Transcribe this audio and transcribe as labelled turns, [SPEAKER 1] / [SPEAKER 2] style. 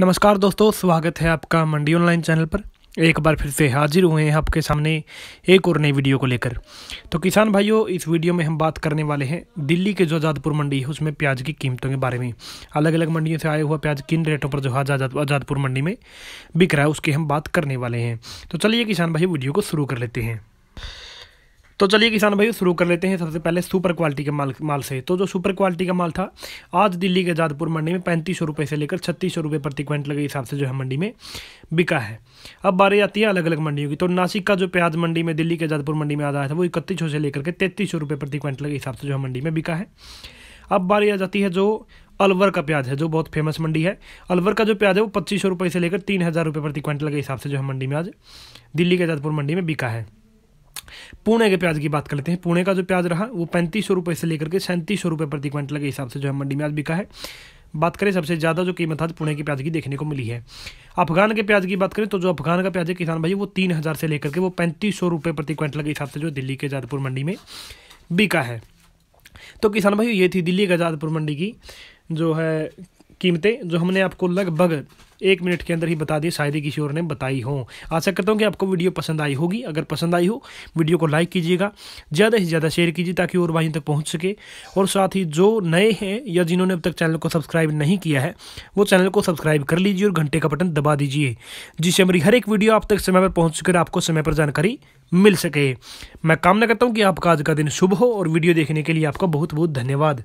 [SPEAKER 1] नमस्कार दोस्तों स्वागत है आपका मंडी ऑनलाइन चैनल पर एक बार फिर से हाजिर हुए हैं आपके सामने एक और नई वीडियो को लेकर तो किसान भाइयों इस वीडियो में हम बात करने वाले हैं दिल्ली के जो आज़ादपुर मंडी है उसमें प्याज की कीमतों के बारे में अलग अलग मंडियों से आया हुआ प्याज किन रेटों पर जो है आज़ादपुर मंडी में बिक रहा है उसकी हम बात करने वाले हैं तो चलिए किसान भाई वीडियो को शुरू कर लेते हैं तो चलिए किसान भाई शुरू कर लेते हैं सबसे पहले सुपर क्वालिटी के माल माल से तो जो सुपर क्वालिटी का माल था आज दिल्ली के जादपुर मंडी में पैंतीस सौ रुपये से लेकर छत्तीस सौ रुपये प्रति क्विंटल के हिसाब से जो है मंडी में बिका है अब बारी आती है अलग अलग मंडियों की तो नासिक का जो प्याज मंडी में दिल्ली के जादपुर मंडी में आ रहा था वो इकतीस सौ से लेकर के तैतीस सौ रुपये प्रति क्विंटल के हिसाब से जो है मंडी में बिका है अब बारी आ जाती है जो अलवर का प्याज है जो बहुत फेमस मंडी है अलवर का जो प्याज है वो पच्चीस सौ रुपये से लेकर तीन हज़ार रुपये प्रति क्विंटल के हिसाब से जो है मंडी में आज दिल्ली के जादपुर मंडी में बिका है पुणे के प्याज की बात करते हैं पुणे का जो प्याज रहा वो पैंतीस सौ रुपये से लेकर के सैंतीस सौ रुपये प्रति क्विंटल के हिसाब से जो है मंडी में आज बिका है बात करें सबसे ज़्यादा जो कीमत आज पुणे के प्याज की देखने को मिली है अफगान के प्याज की बात करें तो जो अफगान का प्याज है किसान भाई वो तीन हज़ार से लेकर के वो पैंतीस सौ रुपये प्रति क्विंटल के हिसाब से जो दिल्ली के जादपुर मंडी में बिका है तो किसान भाई ये थी दिल्ली के जादपुर मंडी की जो है कीमतें जो हमने आपको लगभग एक मिनट के अंदर ही बता दिए शायद किशोर ने बताई हो आशा करता हूँ कि आपको वीडियो पसंद आई होगी अगर पसंद आई हो वीडियो को लाइक कीजिएगा ज़्यादा से ज़्यादा शेयर कीजिए ताकि और भाइयों तक पहुँच सके और साथ ही जो नए हैं या जिन्होंने अब तक चैनल को सब्सक्राइब नहीं किया है वो चैनल को सब्सक्राइब कर लीजिए और घंटे का बटन दबा दीजिए जिससे मेरी हर एक वीडियो आप तक समय पर पहुँच आपको समय पर जानकारी मिल सके मैं कामना करता हूँ कि आपका आज का दिन शुभ हो और वीडियो देखने के लिए आपका बहुत बहुत धन्यवाद